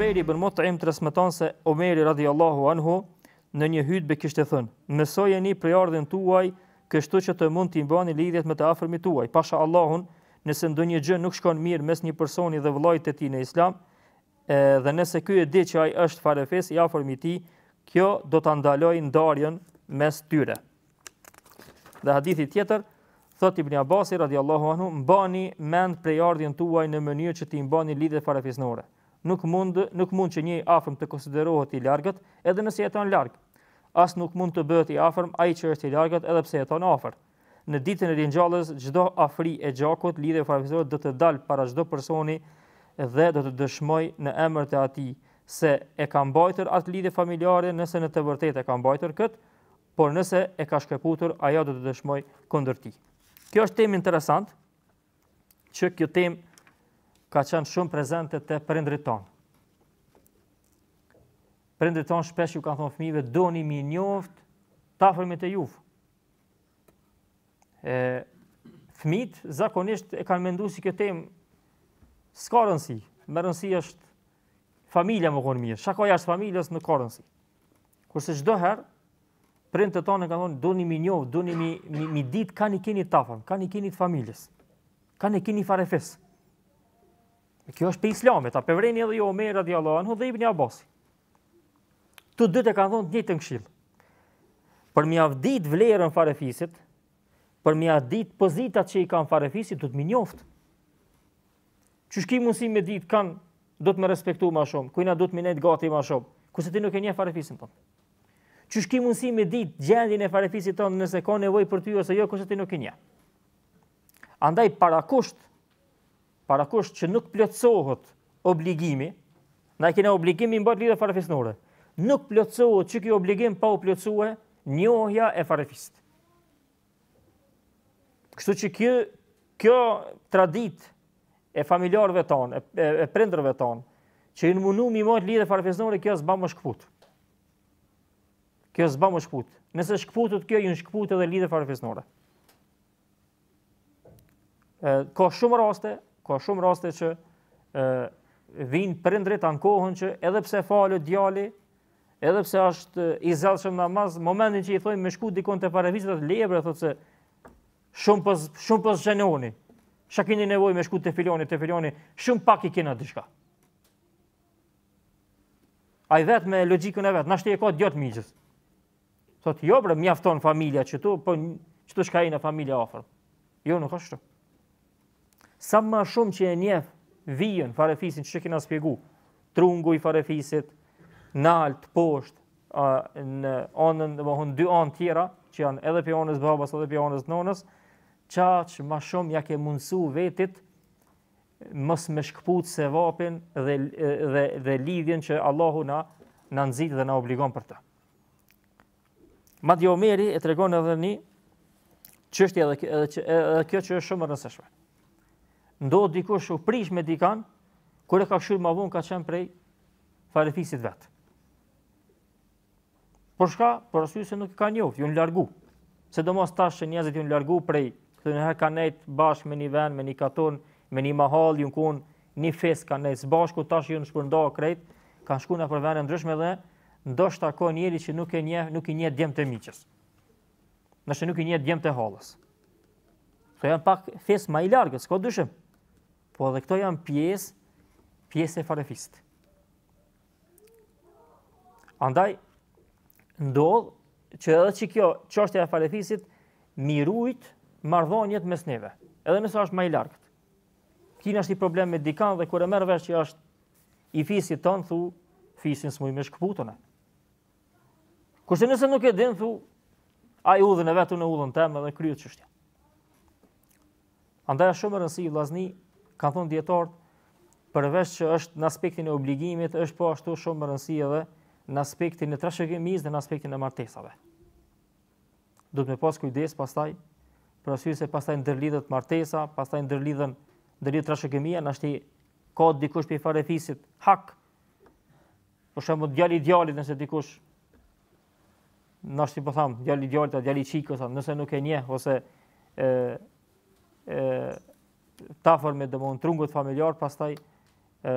Gjuberi ibn Mut'im transmeton se Omeri radhiyallahu anhu në një hutbë kishte thënë: "Mësojeni për ardhmën tuaj, kështu që të mund të mbani lidhjet me të afërmit tuaj. Pasha Allahun, nëse ndonjë gjë nuk shkon mirë mes një personi dhe vëllait të tij në Islam, e dhe nëse ky e di që ai është farefes i afërmit ti, kjo do ta ndalojë ndarjen mes tyre." Dhe hadithi tjetër Thot Ibn Abbas radiallahu anhu, mbani mend prej tuaj në mënyrë që të mbani lidhje farefisnore nuk mund nuk mund që një afërm të konsiderohet i largët edhe nëse jeton larg. As nuk mund të bëhet i afërm ai që është i largët edhe pse jeton afër. Në ditën e ringjalljes çdo afri e gjakut lidhë favorizor do të dal para çdo personi dhe do të dëshmoj në emër të ati se e ka mbajtur atë lidhje familjare nëse në të vërtetë e ka mbajtur kët, por nëse e ka shkëputur, ajo do të dëshmoj kundër tij. Kjo është temë interesante, që kjo temë ka qenë shumë prezente te prindrit tonë. Prindrit tonë shpesh ju kanë thonë fëmijëve, doni mi njoft, ta afërmi te juf. E fëmit zakonisht e kanë menduar si këtë temë s'ka rëndësi, më rëndësi është familja më konë mirë, shako jashtë familjës në korënësi. Kurse çdo herë, prindë të tonë e ka thonë, do një minjovë, do një mi, mi, mi ditë, ka një keni tafën, ka një keni të familjës, ka një keni farefesë kjo është pe islamit, a përreni edhe jo Omer radi Allah, anhu dhe ibn Abasi. Të dytë të kanë dhënë të një të nëshilë. Për mi avdit vlerën farefisit, për mi avdit pozitat që i kanë farefisit, du të mi njoft. Që shki mundësi me ditë kanë, do të me respektu ma shumë, kujna do të mi nejtë gati ma shumë, ku se ti nuk e një farefisin për. Që shki mundësi me ditë gjendin e farefisit tonë nëse ka nevoj për ty ose jo, ku se ti nuk e një. Andaj para kushtë para kusht që nuk plotësohet obligimi, na e kene obligimi në bërë lidhe farefisnore, nuk plotësohet që kjo obligim pa u plotësue njohja e farefisit. Kështu që kjo, kjo tradit e familjarëve tonë, e, e prindrëve tonë, që i në munu mi mërë lidhe farefisnore, kjo zba më shkëput. Kjo zba më shkëput. Nëse shkëputët kjo, ju në shkëput edhe lidhe farefisnore. Ka shumë raste, ka shumë raste që ë vinë prindrit anë kohën që edhe pse falë djali, edhe pse është i zelëshëm namaz, momentin që i thonë me shku dikon të parevisë dhe të lebre, thotë se shumë pës, shumë pës gjenoni, që kini nevoj me shku të filoni, të filoni, shumë pak i kina dishka. A i vetë me logikën e vetë, nështë i e ka djotë miqës. Thotë, jo bre, mjafton familja që tu, po që të shkajin e familja afër. Jo, nuk është shumë sa më shumë që e njef vijën farefisin që që kena spjegu, trungu i farefisit, naltë, poshtë, në onën, dhe më hëndë dy onë tjera, që janë edhe për onës babas, edhe për onës nonës, qa që ma shumë ja ke mundësu vetit, mës me shkëput se vapin dhe, dhe, dhe lidhjen që Allahu na na nëzitë dhe na obligon për të. Madhjo Meri e tregon edhe një qështje edhe, edhe, edhe kjo që është shumë rëseshme ndodhë dikush u prish me dikan, e ka këshurë ma vonë ka qenë prej farefisit vetë. Por shka, por asyjë se nuk i ka njofë, ju në largu. Se do mos tashë që njëzit ju në largu prej, këtë në herë ka nejtë bashkë me një venë, me një katonë, me një mahalë, ju në kunë një fesë ka nejtë bashku, tashë ju në shpërnda o krejtë, kanë shku në për venë ndryshme dhe, ndoshtë ako njëri që nuk i një, nuk i një djemë të miqës. Nështë nuk i një djemë të halës. Kërë janë pak fesë ma i largë, s'ko dyshim. Po edhe këto janë pjesë, pjesë e farefisit. Andaj, ndodhë që edhe që kjo qështë e farefisit mirujt mardhonjet mes neve. Edhe nësë është maj i larkët. Kina është i problem me dikan dhe kërë e mërë vesh që është i fisit tonë, thu, fisin së mujë me shkëputone. Kurse nëse nuk e din, thu, a i udhën e vetu në udhën temë edhe kryët qështja. Andaj shumë rënsi i lazni ka thon djetartë, përveç që është në aspektin e obligimit, është po ashtu shumë më rëndësishme edhe në aspektin e trashëgimisë dhe në aspektin e martesave. Duhet me pas kujdes pastaj, për arsye se pastaj ndërlidhet martesa, pastaj ndërlidhen ndërlidhet trashëgimia, na shtej ka dikush për farefisit, hak. Për shembull djali i djalit nëse dikush na shtej po tham, djali i djalit, djali i çikës, nëse nuk e njeh ose ë ë tafër me dëmon trungët familjar, pastaj ë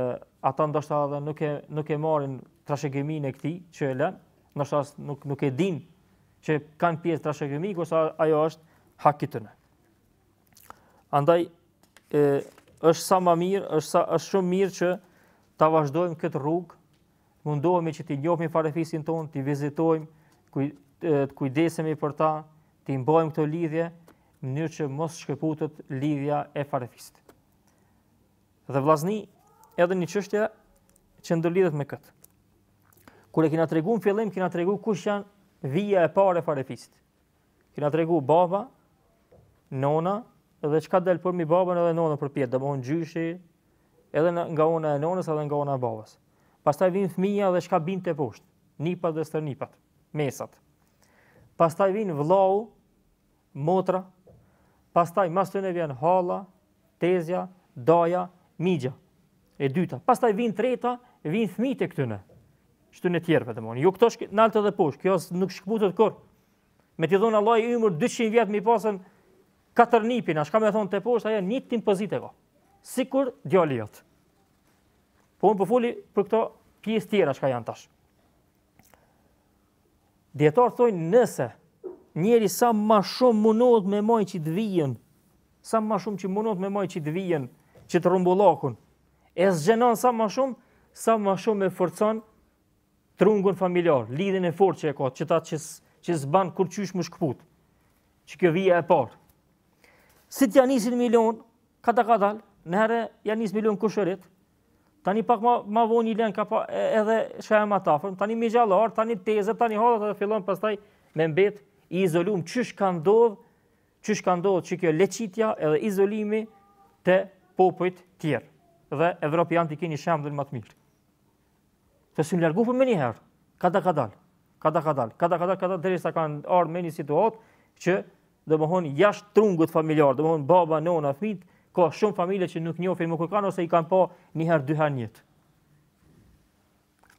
ata ndoshta edhe nuk e nuk e marrin trashëgiminë e këtij që e lën, ndoshta nuk nuk e din që kanë pjesë trashëgimik ose ajo është hak i në. Andaj ë është sa më mirë, është sa është shumë mirë që ta vazhdojmë këtë rrugë, mundohemi që t'i njohim farefisin tonë, t'i vizitojmë, të kujdesemi për ta, t'i mbajmë këtë lidhje, një që mos shkëputët lidhja e farefisit. Dhe vlazni, edhe një qështja që ndërlidhët me këtë. Kure kina të regu në fillim, kina të regu kush janë vija e pare farefisit. Kina të regu baba, nona, edhe qka del për mi babën edhe nona për pjetë, dhe gjyshi, edhe nga ona e nonës, edhe nga ona e babës. Pastaj vinë fëmija dhe qka binë të poshtë, nipat dhe stërnipat, mesat. Pastaj vinë vlau, motra, pastaj mas të vjen hala, tezja, daja, migja, e dyta. Pastaj vinë treta, vinë thmit e këtëne, të në tjerë, për po të Jo këto shkë, naltë dhe poshë, kjo asë nuk shkëputët kërë. Me të dhona Allah i umër 200 vjetë mi pasën 4 nipin, a shka me thonë të poshë, aja një tim pëzit e ka. Sikur djali jatë. Po unë përfulli po për këto pjesë tjera shka janë tashë. Djetarë thoi nëse, njeri sa ma shumë mundohet me mojë që të vijen, sa ma shumë që munot me mojë që të vijen, që të rumbullakun, e zgjenon sa ma shumë, sa ma shumë e forcon trungun familjar, lidin e fort që e ka, që ta që, që zban kur qysh më shkëput, që kjo vija e parë. Si t'ja njësit milion, kata kata, në herë ja njësit milion kushërit, tani pak ma, ma vonë i lenë ka pa edhe shëhe ma tafërën, tani mi gjallarë, tani teze, tani hodhët dhe fillon pastaj me mbetë i izolum qysh ka ndodh, qysh ka ndodh që kjo leqitja edhe izolimi të popojt tjerë. Dhe Evropi janë të keni shemë dhe në mirë. Të së në largu për me njëherë, kada ka dalë, kada ka dalë, kada ka dalë, kada dhe sa kanë ardhur me një situatë që dhe më jashtë trungët familjarë, dhe më baba, nona, fmitë, ka shumë familje që nuk njofin më kërkanë ose i kanë pa njëherë, dyherë njëtë.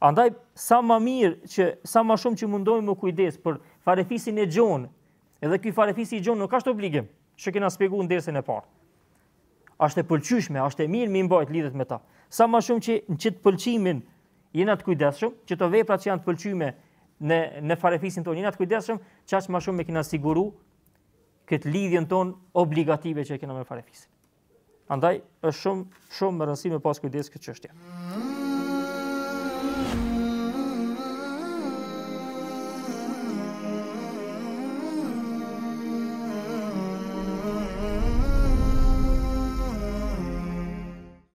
Andaj, sa ma mirë që, sa më shumë që mundojmë të kujdes për farefisin e gjonë, edhe këj farefisi i gjonë nuk ashtë obligim, që kena spjegu në e parë. Ashtë e pëlqyshme, ashtë e mirë mi mbajt lidhet me ta. Sa ma shumë që në qëtë pëlqimin jena të kujdeshëm, që të veprat që janë të pëlqyme në, në farefisin tonë jena të kujdeshëm, që ashtë ma shumë me kena siguru këtë lidhjen tonë obligative që kena me farefisin. Andaj, është shumë, shumë më rënsi pas kujdes këtë çështje.